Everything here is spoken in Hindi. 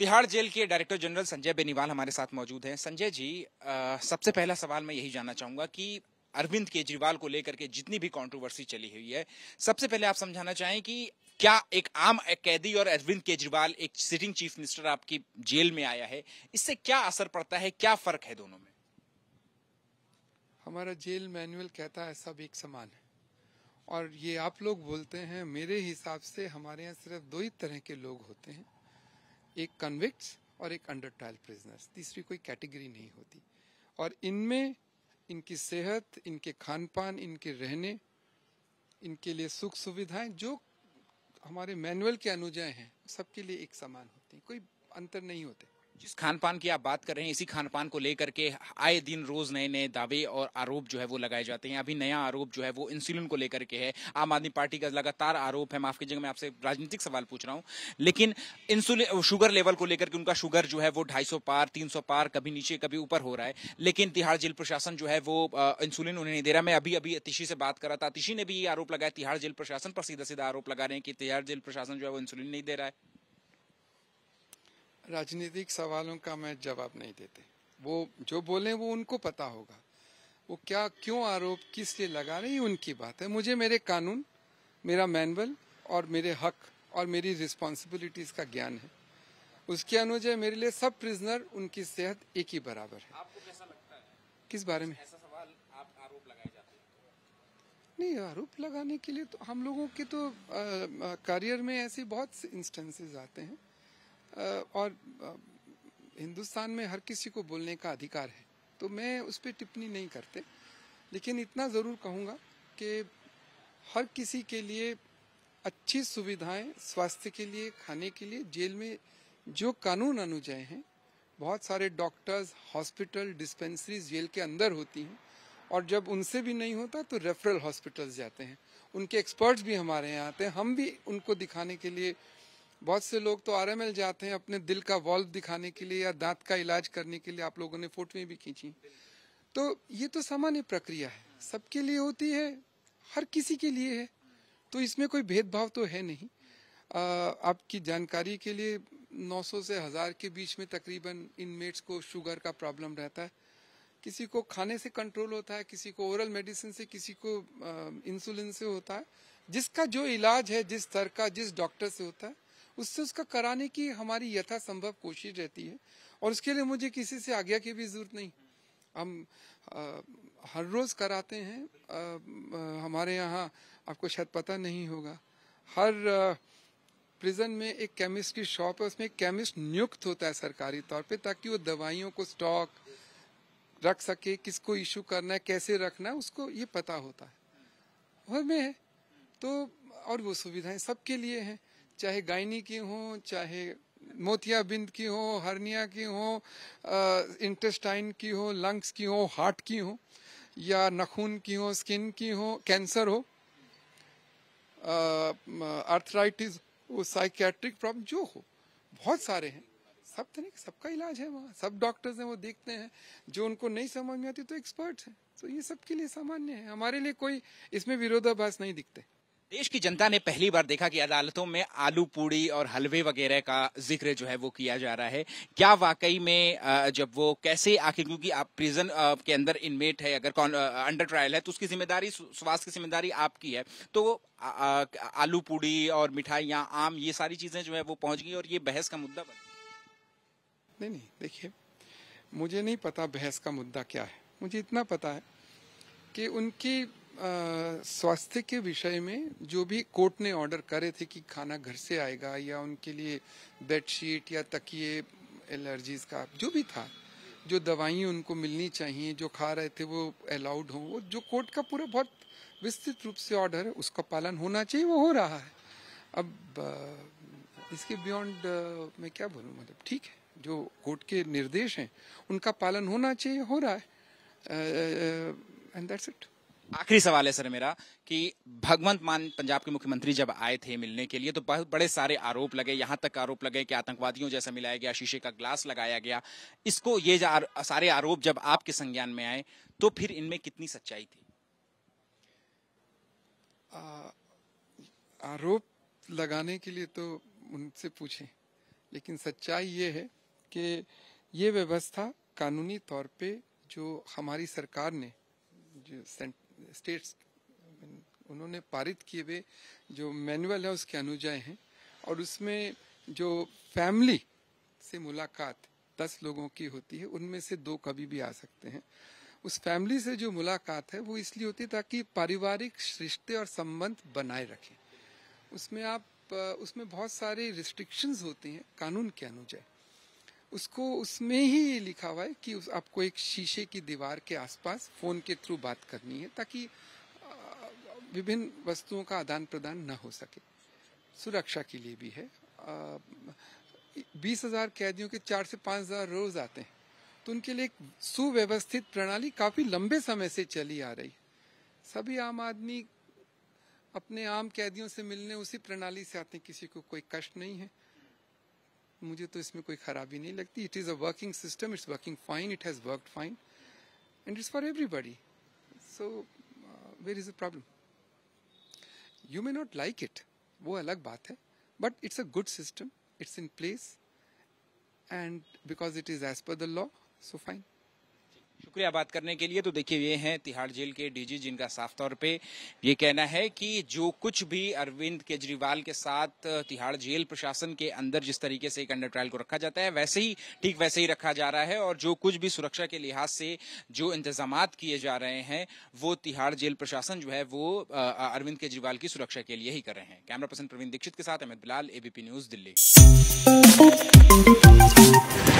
तिहाड़ जेल के डायरेक्टर जनरल संजय बेनीवाल हमारे साथ मौजूद हैं संजय जी आ, सबसे पहला सवाल मैं यही जानना चाहूंगा कि अरविंद केजरीवाल को लेकर के जितनी भी कंट्रोवर्सी चली हुई है सबसे पहले आप समझाना चाहें कि क्या एक आम कैदी और अरविंद केजरीवाल एक सिटिंग चीफ मिनिस्टर आपकी जेल में आया है इससे क्या असर पड़ता है क्या फर्क है दोनों में हमारा जेल मैनुअल कहता है सब एक समान है और ये आप लोग बोलते हैं मेरे हिसाब से हमारे यहाँ सिर्फ दो ही तरह के लोग होते हैं एक कन्विक्ट और एक अंडर ट्रायल प्रिजनर्स तीसरी कोई कैटेगरी नहीं होती और इनमें इनकी सेहत इनके खान पान इनके रहने इनके लिए सुख सुविधाएं जो हमारे मैनुअल के अनुजय हैं सबके लिए एक समान होती हैं कोई अंतर नहीं होते जिस खान पान की आप बात कर रहे हैं इसी खान पान को लेकर के आए दिन रोज नए नए दावे और आरोप जो है वो लगाए जाते हैं अभी नया आरोप जो है वो इंसुलिन को लेकर के है आम आदमी पार्टी का लगातार आरोप है माफ कीजिएगा मैं आपसे राजनीतिक सवाल पूछ रहा हूँ लेकिन इंसुलिन शुगर लेवल को लेकर के उनका शुगर जो है वो ढाई पार तीन पार कभी नीचे कभी ऊपर हो रहा है लेकिन तिहाड़ जेल प्रशासन जो है वो इंसुलिन उन्हें नहीं दे रहा मैं अभी अभी अतिशी से बात कर रहा था अतिशी ने भी ये आरोप लगाया तिहाड़ जेल प्रशासन पर सीधा सीधा आरोप लगा रहे हैं कि तिहाड़ जेल प्रशासन जो है वो इंसुलिन नहीं दे रहा है राजनीतिक सवालों का मैं जवाब नहीं देते वो जो बोले वो उनको पता होगा वो क्या क्यों आरोप किस लिए लगा रहे उनकी बात है मुझे मेरे कानून मेरा मैनुअल और मेरे हक और मेरी रिस्पॉन्सिबिलिटीज का ज्ञान है उसके अनुजय मेरे लिए सब प्रिजनर उनकी सेहत एक ही बराबर है आपको कैसा लगता है किस बारे में ऐसा सवाल आप आरोप लगाए जाते हैं नहीं आरोप लगाने के लिए तो हम लोगों के तो करियर में ऐसे बहुत इंस्टेंसेस आते हैं और हिंदुस्तान में हर किसी को बोलने का अधिकार है तो मैं उस पर टिप्पणी नहीं करते लेकिन इतना ज़रूर कहूँगा कि हर किसी के लिए अच्छी सुविधाएं स्वास्थ्य के लिए खाने के लिए जेल में जो कानून अनुजय हैं बहुत सारे डॉक्टर्स हॉस्पिटल डिस्पेंसरीज जेल के अंदर होती हैं और जब उनसे भी नहीं होता तो रेफरल हॉस्पिटल्स जाते हैं उनके एक्सपर्ट्स भी हमारे यहाँ आते हैं हम भी उनको दिखाने के लिए बहुत से लोग तो आरएमएल जाते हैं अपने दिल का वॉल्व दिखाने के लिए या दांत का इलाज करने के लिए आप लोगों ने फोटोएं भी खींची तो ये तो सामान्य प्रक्रिया है सबके लिए होती है हर किसी के लिए है तो इसमें कोई भेदभाव तो है नहीं आ, आपकी जानकारी के लिए 900 से हजार के बीच में तकरीबन इनमेट्स को शुगर का प्रॉब्लम रहता है किसी को खाने से कंट्रोल होता है किसी को ओरल मेडिसिन से किसी को इंसुलिन से होता है जिसका जो इलाज है जिस स्तर का जिस डॉक्टर से होता है उससे उसका कराने की हमारी यथासंभव कोशिश रहती है और उसके लिए मुझे किसी से आज्ञा की भी जरूरत नहीं हम आ, हर रोज कराते हैं आ, आ, हमारे यहाँ आपको शायद पता नहीं होगा हर आ, प्रिजन में एक केमिस्ट की शॉप है उसमें एक केमिस्ट नियुक्त होता है सरकारी तौर पे ताकि वो दवाइयों को स्टॉक रख सके किसको इशू करना है कैसे रखना है उसको ये पता होता है में है तो और वो सुविधाएं सबके लिए हैं चाहे गायनी की हो चाहे मोतियाबिंद की हो हर्निया की हो इंटेस्टाइन की हो लंग्स की हो हार्ट की हो या नखून की हो स्किन की हो कैंसर हो आर्थराइटिस वो साइकेट्रिक प्रॉब्लम जो हो बहुत सारे हैं सब तो नहीं सबका इलाज है वहाँ सब डॉक्टर्स हैं वो देखते हैं जो उनको नहीं समझ में आती तो एक्सपर्ट हैं तो ये सबके लिए सामान्य है हमारे लिए कोई इसमें विरोधाभास नहीं दिखते देश की जनता ने पहली बार देखा कि अदालतों में आलू पूड़ी और हलवे वगैरह का जिक्र जो है वो किया जा रहा है क्या वाकई में जब वो कैसे आखिर क्योंकि आप प्रिजन के अंदर इनमेट है अगर कौन अंडर ट्रायल है तो उसकी जिम्मेदारी स्वास्थ्य की जिम्मेदारी आपकी है तो आलू पूड़ी और मिठाइयाँ आम ये सारी चीजें जो है वो पहुंच गई और ये बहस का मुद्दा बन नहीं नहीं देखिए मुझे नहीं पता बहस का मुद्दा क्या है मुझे इतना पता है कि उनकी स्वास्थ्य के विषय में जो भी कोर्ट ने ऑर्डर करे थे कि खाना घर से आएगा या उनके लिए बेडशीट या तकिए एलर्जीज का जो भी था जो दवाइयाँ उनको मिलनी चाहिए जो खा रहे थे वो अलाउड हों वो जो कोर्ट का पूरा बहुत विस्तृत रूप से ऑर्डर है उसका पालन होना चाहिए वो हो रहा है अब इसके बियॉन्ड मैं क्या बोलूँ मतलब ठीक है जो कोर्ट के निर्देश हैं उनका पालन होना चाहिए हो रहा है एंड दैट्स इट आखिरी सवाल है सर मेरा कि भगवंत मान पंजाब के मुख्यमंत्री जब आए थे मिलने के लिए तो बहुत बड़े सारे आरोप लगे यहां तक आरोप लगे कि आतंकवादियों जैसा मिलाया गया शीशे का ग्लास लगाया गया इसको ये आर, सारे आरोप जब आपके संज्ञान में आए तो फिर इनमें कितनी सच्चाई थी आ, आरोप लगाने के लिए तो उनसे पूछे लेकिन सच्चाई ये है कि ये व्यवस्था कानूनी तौर पे जो हमारी सरकार ने जो स्टेट्स उन्होंने पारित किए हुए जो मैनुअल है उसके अनुजाय हैं और उसमें जो फैमिली से मुलाकात दस लोगों की होती है उनमें से दो कभी भी आ सकते हैं उस फैमिली से जो मुलाकात है वो इसलिए होती है ताकि पारिवारिक रिश्ते और संबंध बनाए रखें उसमें आप उसमें बहुत सारे रिस्ट्रिक्शंस होते हैं कानून के अनुजाय उसको उसमें ही लिखा हुआ है कि उस, आपको एक शीशे की दीवार के आसपास फोन के थ्रू बात करनी है ताकि विभिन्न वस्तुओं का आदान प्रदान न हो सके सुरक्षा के लिए भी है बीस हजार कैदियों के चार से पांच हजार रोज आते हैं तो उनके लिए एक सुव्यवस्थित प्रणाली काफी लंबे समय से चली आ रही है सभी आम आदमी अपने आम कैदियों से मिलने उसी प्रणाली से आते हैं किसी को कोई कष्ट नहीं है मुझे तो इसमें कोई खराबी नहीं लगती it is a working system it's working fine it has work fine and it's for everybody so where is a problem you may not like it वो अलग बात है but it's a good system it's in place and because it is as per the law so fine शुक्रिया बात करने के लिए तो देखिए ये हैं तिहाड़ जेल के डीजी जिनका साफ तौर पे ये कहना है कि जो कुछ भी अरविंद केजरीवाल के साथ तिहाड़ जेल प्रशासन के अंदर जिस तरीके से एक अंडर ट्रायल को रखा जाता है वैसे ही ठीक वैसे ही रखा जा रहा है और जो कुछ भी सुरक्षा के लिहाज से जो इंतजाम किए जा रहे हैं वो तिहाड़ जेल प्रशासन जो है वो अरविंद केजरीवाल की सुरक्षा के लिए ही कर रहे हैं कैमरा पर्सन प्रवीण दीक्षित के साथ अहमद बिलाल एबीपी न्यूज दिल्ली